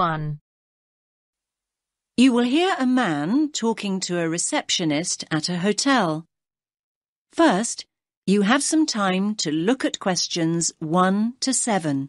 1. You will hear a man talking to a receptionist at a hotel. First, you have some time to look at questions 1 to 7.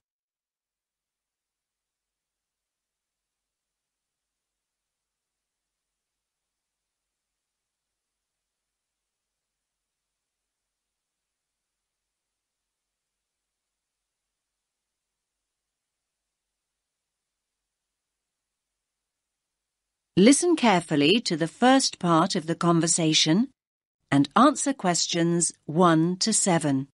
Listen carefully to the first part of the conversation and answer questions 1 to 7.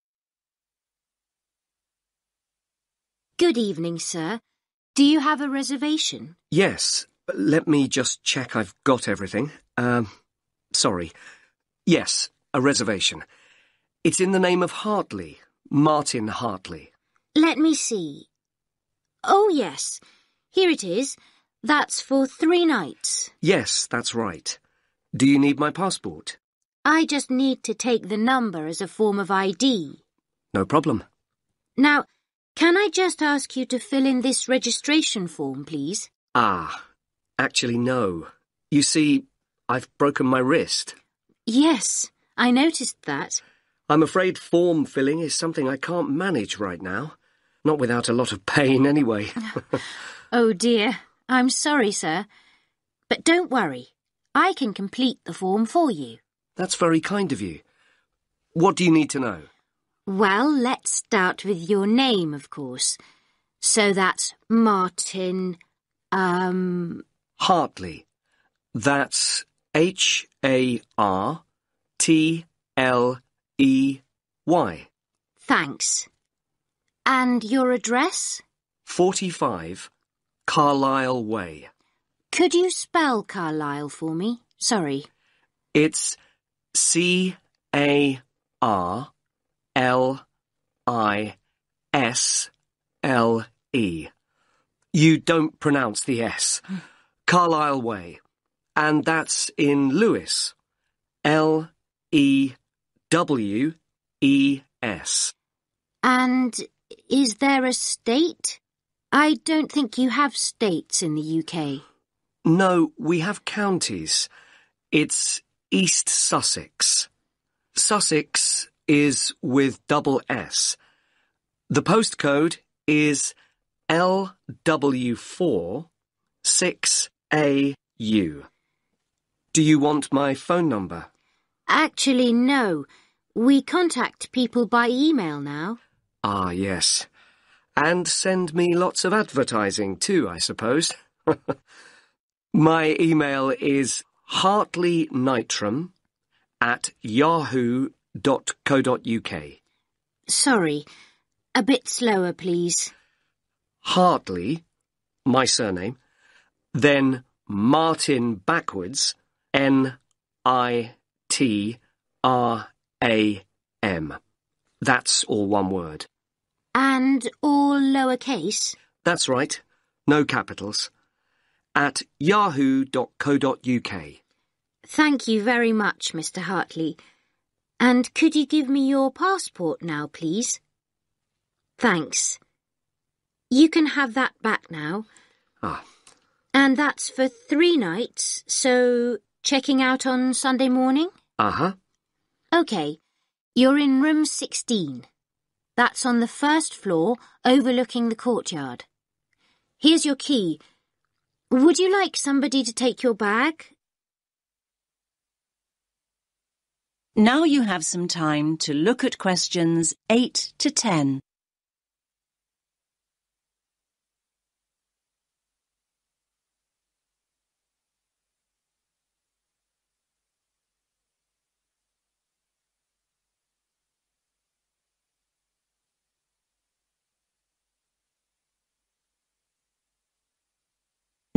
Good evening, sir. Do you have a reservation? Yes. Let me just check I've got everything. Um, sorry. Yes, a reservation. It's in the name of Hartley, Martin Hartley. Let me see. Oh, yes. Here it is. That's for three nights. Yes, that's right. Do you need my passport? I just need to take the number as a form of ID. No problem. Now, can I just ask you to fill in this registration form, please? Ah, actually, no. You see, I've broken my wrist. Yes, I noticed that. I'm afraid form filling is something I can't manage right now. Not without a lot of pain, anyway. oh, dear. I'm sorry, sir, but don't worry. I can complete the form for you. That's very kind of you. What do you need to know? Well, let's start with your name, of course. So that's Martin, um... Hartley. That's H-A-R-T-L-E-Y. Thanks. And your address? 45 Carlisle Way. Could you spell Carlisle for me? Sorry. It's C-A-R-L-I-S-L-E. You don't pronounce the S. Hmm. Carlisle Way. And that's in Lewis. L-E-W-E-S. And is there a state? I don't think you have states in the UK. No, we have counties. It's East Sussex. Sussex is with double S. The postcode is LW4 6AU. Do you want my phone number? Actually, no. We contact people by email now. Ah, yes. And send me lots of advertising too, I suppose. My email is hartleynitram at yahoo.co.uk. Sorry, a bit slower, please. Hartley, my surname, then Martin backwards, N-I-T-R-A-M. That's all one word. And all lowercase? That's right. No capitals. At yahoo.co.uk. Thank you very much, Mr Hartley. And could you give me your passport now, please? Thanks. You can have that back now. Ah. And that's for three nights, so checking out on Sunday morning? Uh-huh. OK. You're in room 16. That's on the first floor, overlooking the courtyard. Here's your key. Would you like somebody to take your bag? Now you have some time to look at questions 8 to 10.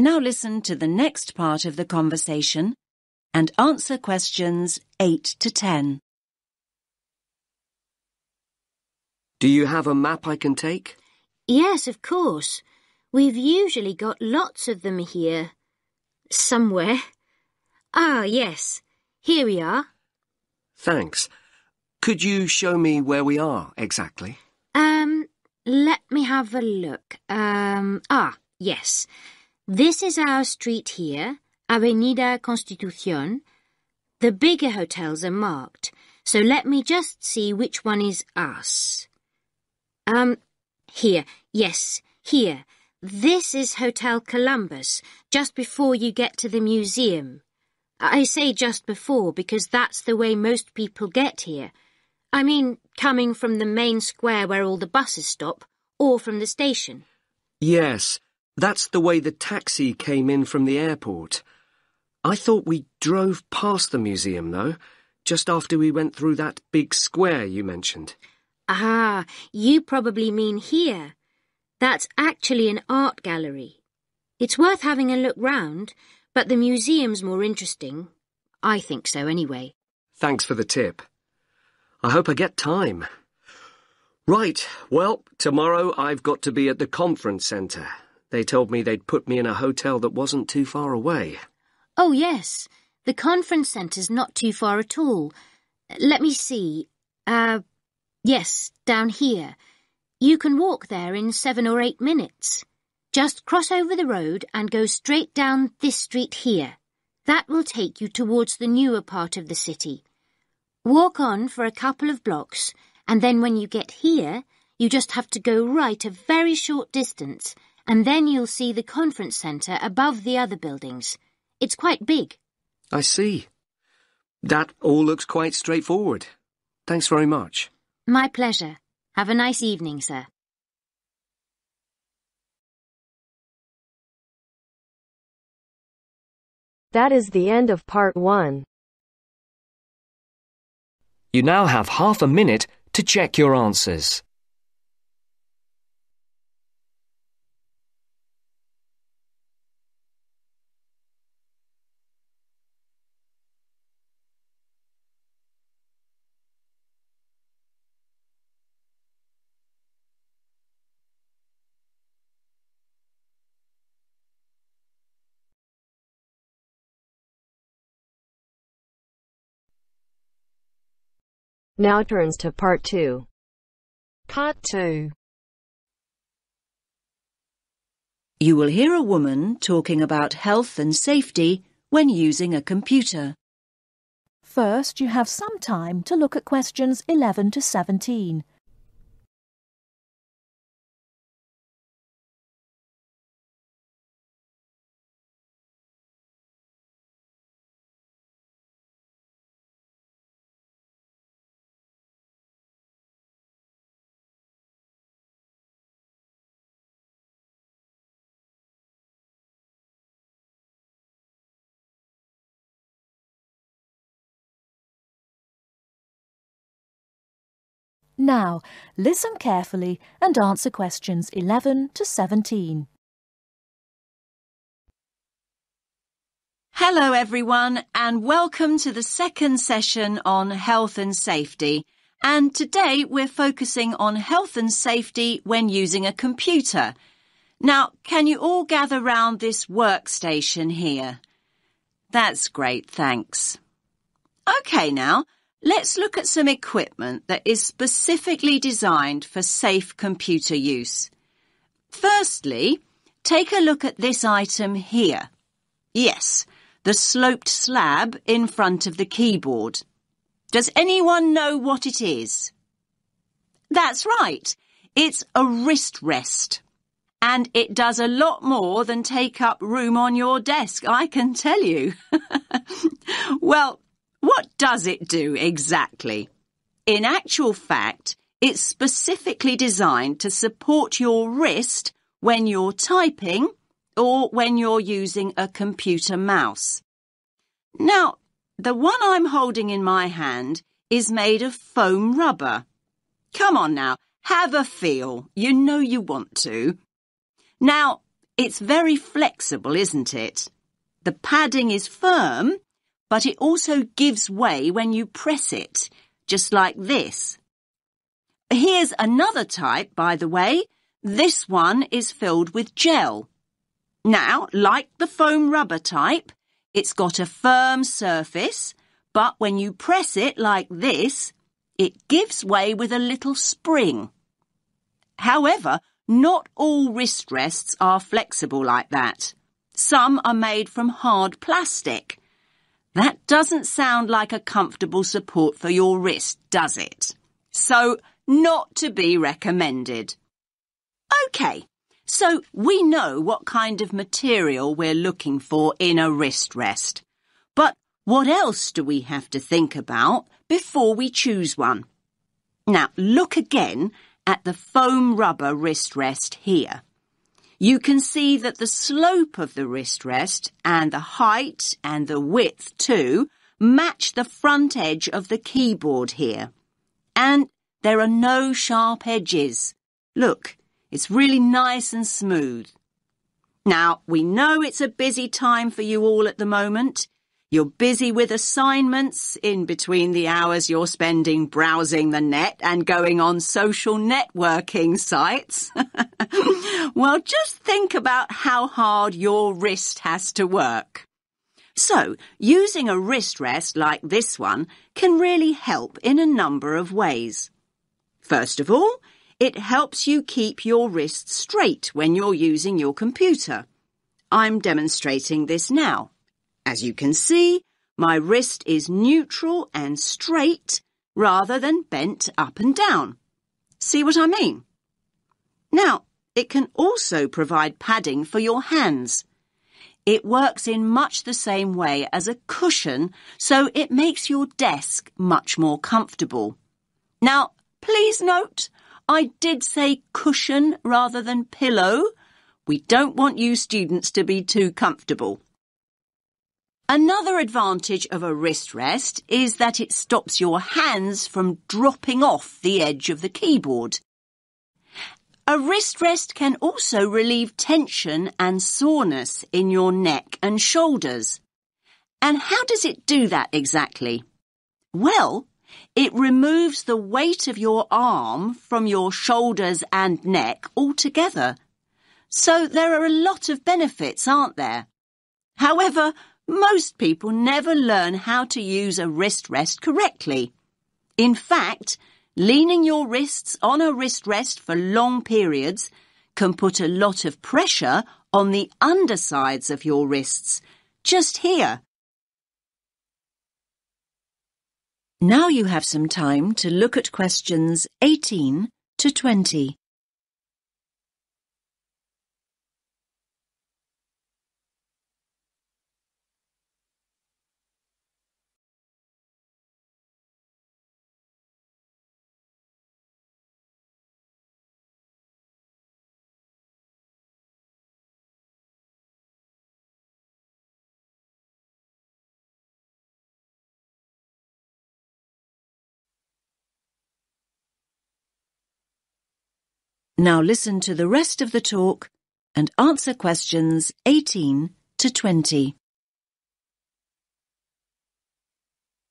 Now listen to the next part of the conversation and answer questions 8 to 10. Do you have a map I can take? Yes, of course. We've usually got lots of them here. Somewhere. Ah, yes. Here we are. Thanks. Could you show me where we are exactly? Um, let me have a look. Um, ah, yes. This is our street here, Avenida Constitucion. The bigger hotels are marked, so let me just see which one is us. Um, here, yes, here. This is Hotel Columbus, just before you get to the museum. I say just before because that's the way most people get here. I mean, coming from the main square where all the buses stop, or from the station. Yes, that's the way the taxi came in from the airport. I thought we drove past the museum, though, just after we went through that big square you mentioned. Ah, you probably mean here. That's actually an art gallery. It's worth having a look round, but the museum's more interesting. I think so, anyway. Thanks for the tip. I hope I get time. Right, well, tomorrow I've got to be at the conference centre. They told me they'd put me in a hotel that wasn't too far away. Oh, yes. The conference centre's not too far at all. Let me see. Uh, yes, down here. You can walk there in seven or eight minutes. Just cross over the road and go straight down this street here. That will take you towards the newer part of the city. Walk on for a couple of blocks, and then when you get here, you just have to go right a very short distance and then you'll see the conference centre above the other buildings. It's quite big. I see. That all looks quite straightforward. Thanks very much. My pleasure. Have a nice evening, sir. That is the end of part one. You now have half a minute to check your answers. now turns to part 2. Part 2 You will hear a woman talking about health and safety when using a computer. First, you have some time to look at questions 11 to 17 Now, listen carefully and answer questions 11 to 17. Hello everyone and welcome to the second session on health and safety. And today we're focusing on health and safety when using a computer. Now, can you all gather round this workstation here? That's great, thanks. Okay now, Let's look at some equipment that is specifically designed for safe computer use. Firstly, take a look at this item here. Yes, the sloped slab in front of the keyboard. Does anyone know what it is? That's right. It's a wrist rest. And it does a lot more than take up room on your desk, I can tell you. well, what does it do exactly? In actual fact, it's specifically designed to support your wrist when you're typing or when you're using a computer mouse. Now, the one I'm holding in my hand is made of foam rubber. Come on now, have a feel. You know you want to. Now, it's very flexible, isn't it? The padding is firm, but it also gives way when you press it, just like this. Here's another type, by the way. This one is filled with gel. Now, like the foam rubber type, it's got a firm surface, but when you press it like this, it gives way with a little spring. However, not all wrist rests are flexible like that. Some are made from hard plastic. That doesn't sound like a comfortable support for your wrist, does it? So, not to be recommended. OK, so we know what kind of material we're looking for in a wrist rest. But what else do we have to think about before we choose one? Now, look again at the foam rubber wrist rest here you can see that the slope of the wrist rest and the height and the width too match the front edge of the keyboard here. And there are no sharp edges. Look, it's really nice and smooth. Now, we know it's a busy time for you all at the moment. You're busy with assignments in between the hours you're spending browsing the net and going on social networking sites. well, just think about how hard your wrist has to work. So, using a wrist rest like this one can really help in a number of ways. First of all, it helps you keep your wrist straight when you're using your computer. I'm demonstrating this now. As you can see, my wrist is neutral and straight rather than bent up and down. See what I mean? Now, it can also provide padding for your hands. It works in much the same way as a cushion, so it makes your desk much more comfortable. Now, please note, I did say cushion rather than pillow. We don't want you students to be too comfortable. Another advantage of a wrist rest is that it stops your hands from dropping off the edge of the keyboard. A wrist rest can also relieve tension and soreness in your neck and shoulders. And how does it do that exactly? Well, it removes the weight of your arm from your shoulders and neck altogether. So there are a lot of benefits, aren't there? However, most people never learn how to use a wrist rest correctly. In fact, leaning your wrists on a wrist rest for long periods can put a lot of pressure on the undersides of your wrists, just here. Now you have some time to look at questions 18 to 20. Now listen to the rest of the talk and answer questions 18 to 20.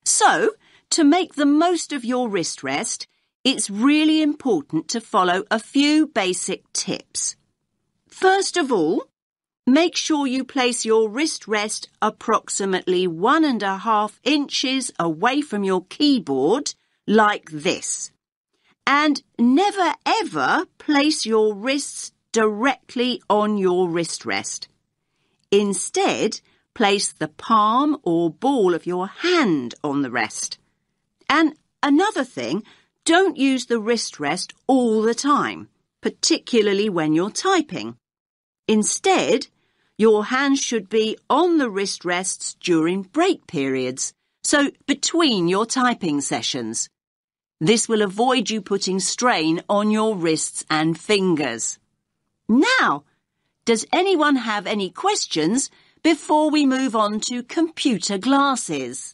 So, to make the most of your wrist rest, it's really important to follow a few basic tips. First of all, make sure you place your wrist rest approximately one and a half inches away from your keyboard, like this. And never ever place your wrists directly on your wrist rest. Instead, place the palm or ball of your hand on the rest. And another thing, don't use the wrist rest all the time, particularly when you're typing. Instead, your hands should be on the wrist rests during break periods, so between your typing sessions. This will avoid you putting strain on your wrists and fingers. Now, does anyone have any questions before we move on to computer glasses?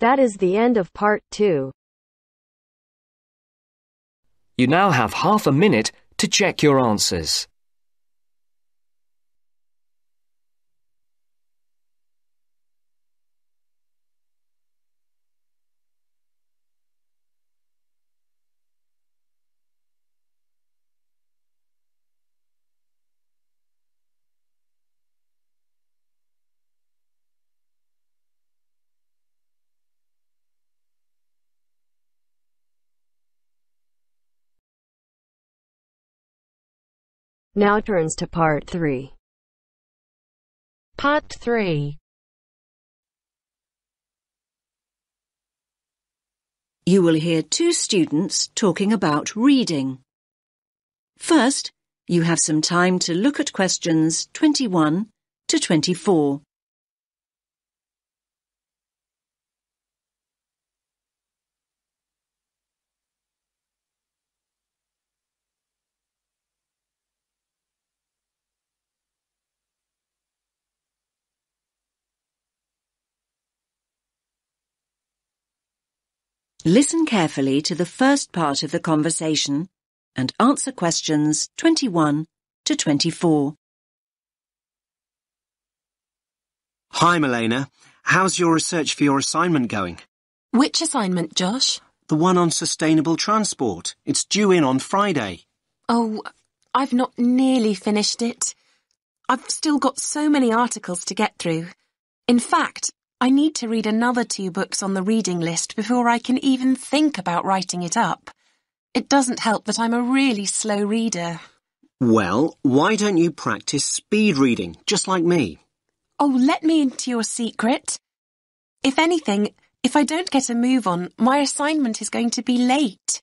That is the end of part two. You now have half a minute to check your answers. Now turns to part 3. Part 3 You will hear two students talking about reading. First, you have some time to look at questions 21 to 24. Listen carefully to the first part of the conversation and answer questions 21 to 24. Hi, Milena. How's your research for your assignment going? Which assignment, Josh? The one on sustainable transport. It's due in on Friday. Oh, I've not nearly finished it. I've still got so many articles to get through. In fact, I need to read another two books on the reading list before I can even think about writing it up. It doesn't help that I'm a really slow reader. Well, why don't you practice speed reading, just like me? Oh, let me into your secret. If anything, if I don't get a move on, my assignment is going to be late.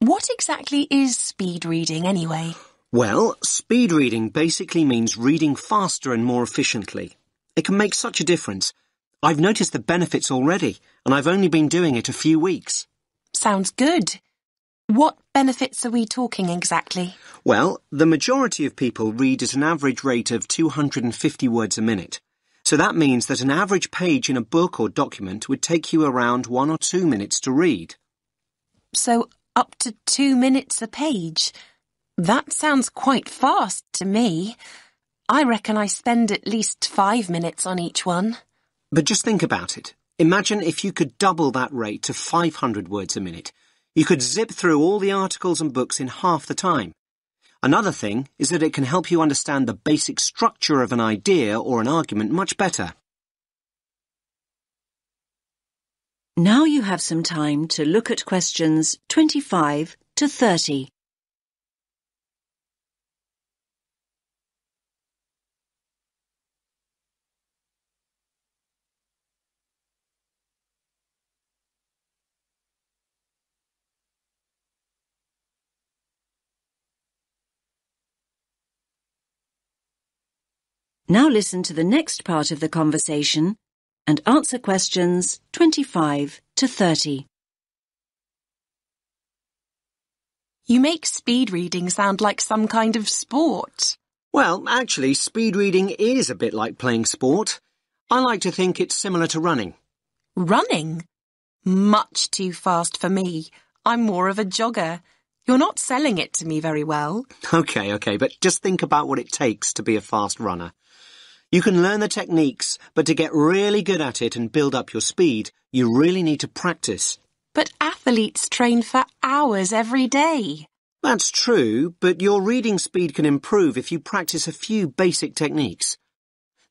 What exactly is speed reading, anyway? Well, speed reading basically means reading faster and more efficiently. It can make such a difference, I've noticed the benefits already, and I've only been doing it a few weeks. Sounds good. What benefits are we talking exactly? Well, the majority of people read at an average rate of 250 words a minute. So that means that an average page in a book or document would take you around one or two minutes to read. So up to two minutes a page. That sounds quite fast to me. I reckon I spend at least five minutes on each one. But just think about it. Imagine if you could double that rate to 500 words a minute. You could zip through all the articles and books in half the time. Another thing is that it can help you understand the basic structure of an idea or an argument much better. Now you have some time to look at questions 25 to 30. Now listen to the next part of the conversation and answer questions 25 to 30. You make speed reading sound like some kind of sport. Well, actually, speed reading is a bit like playing sport. I like to think it's similar to running. Running? Much too fast for me. I'm more of a jogger. You're not selling it to me very well. OK, OK, but just think about what it takes to be a fast runner. You can learn the techniques, but to get really good at it and build up your speed, you really need to practice. But athletes train for hours every day. That's true, but your reading speed can improve if you practice a few basic techniques.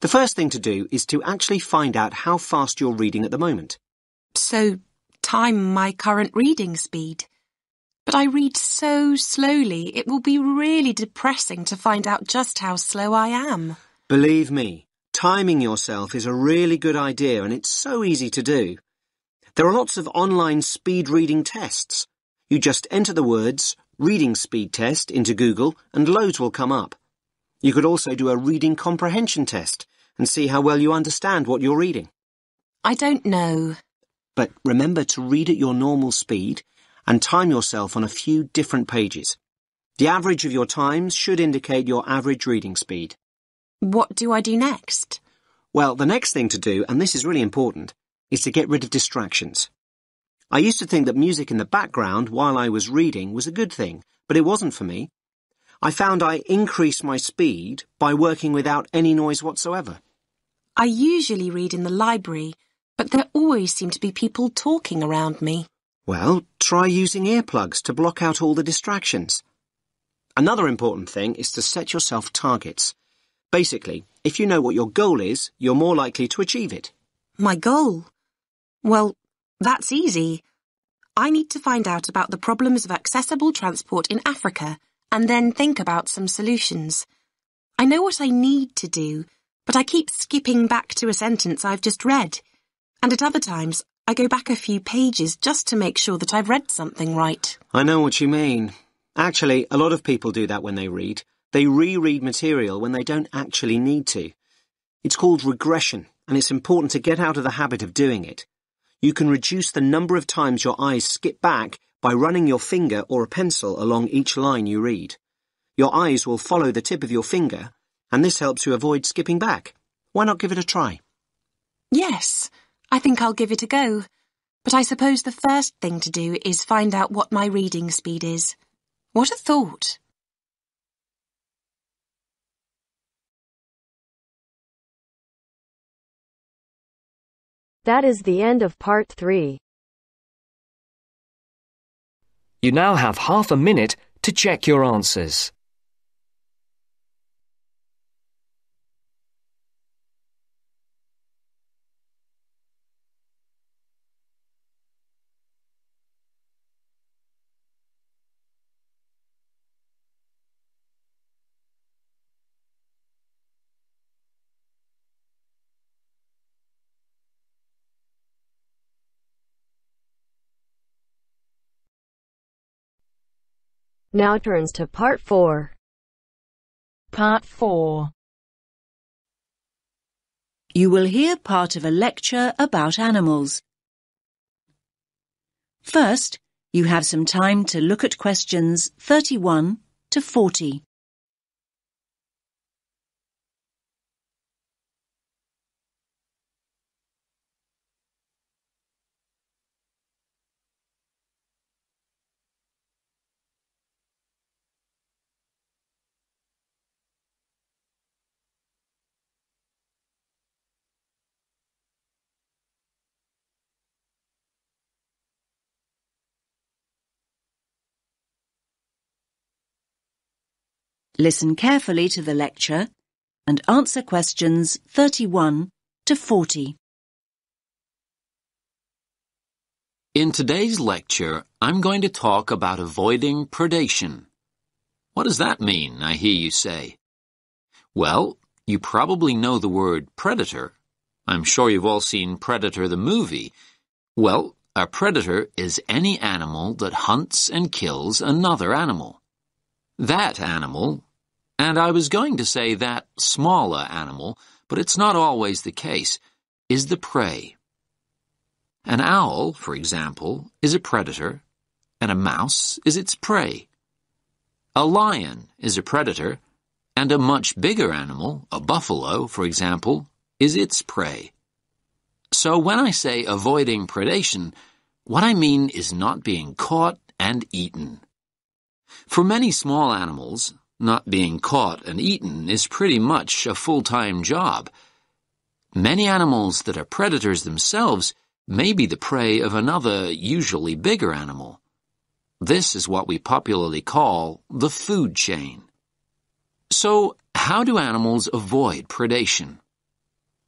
The first thing to do is to actually find out how fast you're reading at the moment. So, time my current reading speed. But I read so slowly, it will be really depressing to find out just how slow I am. Believe me, timing yourself is a really good idea and it's so easy to do. There are lots of online speed reading tests. You just enter the words reading speed test into Google and loads will come up. You could also do a reading comprehension test and see how well you understand what you're reading. I don't know. But remember to read at your normal speed and time yourself on a few different pages. The average of your times should indicate your average reading speed. What do I do next? Well, the next thing to do, and this is really important, is to get rid of distractions. I used to think that music in the background while I was reading was a good thing, but it wasn't for me. I found I increased my speed by working without any noise whatsoever. I usually read in the library, but there always seem to be people talking around me. Well, try using earplugs to block out all the distractions. Another important thing is to set yourself targets. Basically, if you know what your goal is, you're more likely to achieve it. My goal? Well, that's easy. I need to find out about the problems of accessible transport in Africa and then think about some solutions. I know what I need to do, but I keep skipping back to a sentence I've just read. And at other times, I go back a few pages just to make sure that I've read something right. I know what you mean. Actually, a lot of people do that when they read. They reread material when they don't actually need to. It's called regression, and it's important to get out of the habit of doing it. You can reduce the number of times your eyes skip back by running your finger or a pencil along each line you read. Your eyes will follow the tip of your finger, and this helps you avoid skipping back. Why not give it a try? Yes, I think I'll give it a go. But I suppose the first thing to do is find out what my reading speed is. What a thought! That is the end of part 3. You now have half a minute to check your answers. now turns to part 4. Part 4 You will hear part of a lecture about animals. First, you have some time to look at questions 31 to 40. Listen carefully to the lecture and answer questions 31 to 40. In today's lecture, I'm going to talk about avoiding predation. What does that mean, I hear you say? Well, you probably know the word predator. I'm sure you've all seen Predator the movie. Well, a predator is any animal that hunts and kills another animal. That animal, and I was going to say that smaller animal, but it's not always the case, is the prey. An owl, for example, is a predator, and a mouse is its prey. A lion is a predator, and a much bigger animal, a buffalo, for example, is its prey. So when I say avoiding predation, what I mean is not being caught and eaten. For many small animals, not being caught and eaten is pretty much a full-time job. Many animals that are predators themselves may be the prey of another, usually bigger animal. This is what we popularly call the food chain. So, how do animals avoid predation?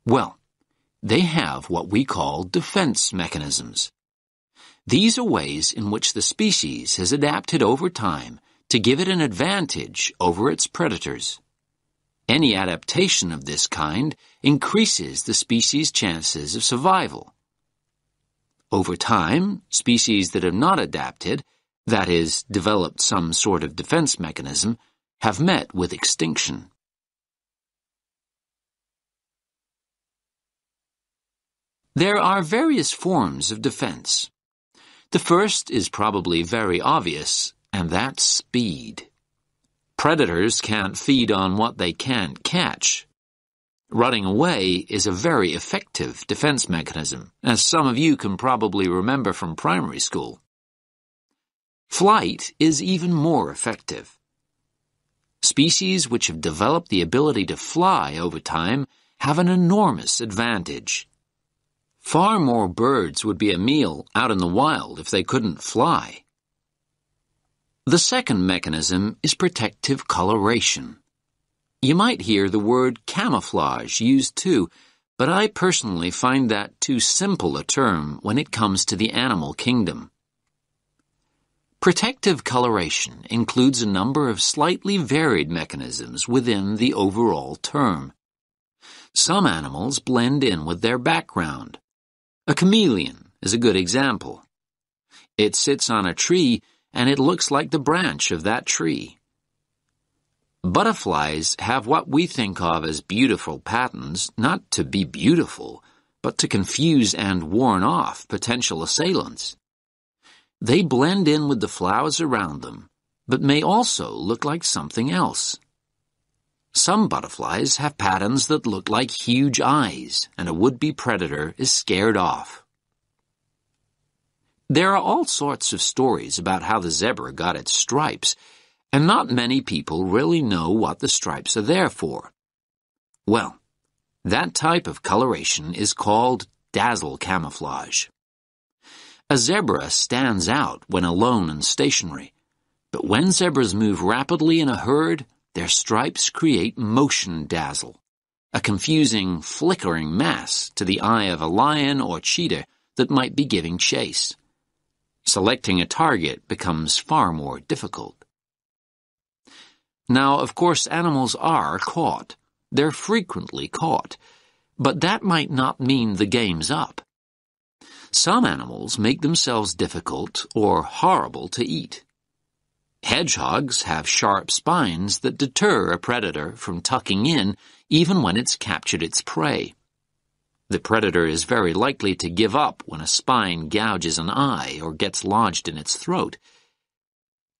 Well, they have what we call defense mechanisms. These are ways in which the species has adapted over time to give it an advantage over its predators. Any adaptation of this kind increases the species' chances of survival. Over time, species that have not adapted, that is, developed some sort of defense mechanism, have met with extinction. There are various forms of defense. The first is probably very obvious and that's speed. Predators can't feed on what they can't catch. Running away is a very effective defense mechanism, as some of you can probably remember from primary school. Flight is even more effective. Species which have developed the ability to fly over time have an enormous advantage. Far more birds would be a meal out in the wild if they couldn't fly. The second mechanism is protective coloration. You might hear the word camouflage used too, but I personally find that too simple a term when it comes to the animal kingdom. Protective coloration includes a number of slightly varied mechanisms within the overall term. Some animals blend in with their background. A chameleon is a good example. It sits on a tree and it looks like the branch of that tree. Butterflies have what we think of as beautiful patterns, not to be beautiful, but to confuse and warn off potential assailants. They blend in with the flowers around them, but may also look like something else. Some butterflies have patterns that look like huge eyes, and a would-be predator is scared off. There are all sorts of stories about how the zebra got its stripes, and not many people really know what the stripes are there for. Well, that type of coloration is called dazzle camouflage. A zebra stands out when alone and stationary, but when zebras move rapidly in a herd, their stripes create motion dazzle, a confusing, flickering mass to the eye of a lion or cheetah that might be giving chase. Selecting a target becomes far more difficult. Now, of course, animals are caught. They're frequently caught. But that might not mean the game's up. Some animals make themselves difficult or horrible to eat. Hedgehogs have sharp spines that deter a predator from tucking in even when it's captured its prey. The predator is very likely to give up when a spine gouges an eye or gets lodged in its throat.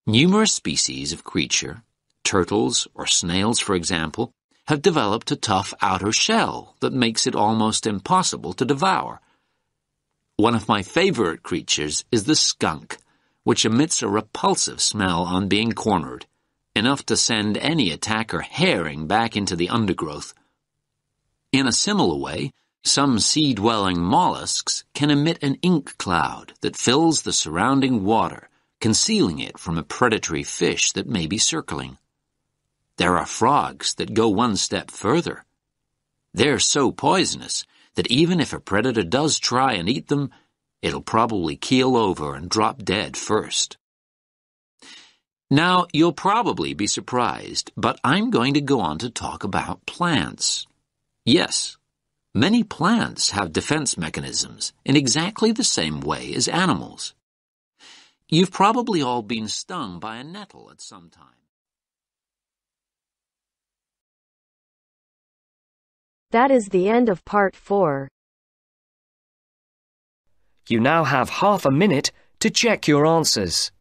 Numerous species of creature, turtles or snails, for example, have developed a tough outer shell that makes it almost impossible to devour. One of my favorite creatures is the skunk, which emits a repulsive smell on being cornered, enough to send any attacker haring back into the undergrowth. In a similar way, some sea-dwelling mollusks can emit an ink cloud that fills the surrounding water, concealing it from a predatory fish that may be circling. There are frogs that go one step further. They're so poisonous that even if a predator does try and eat them, it'll probably keel over and drop dead first. Now, you'll probably be surprised, but I'm going to go on to talk about plants. Yes, Many plants have defense mechanisms in exactly the same way as animals. You've probably all been stung by a nettle at some time. That is the end of part 4. You now have half a minute to check your answers.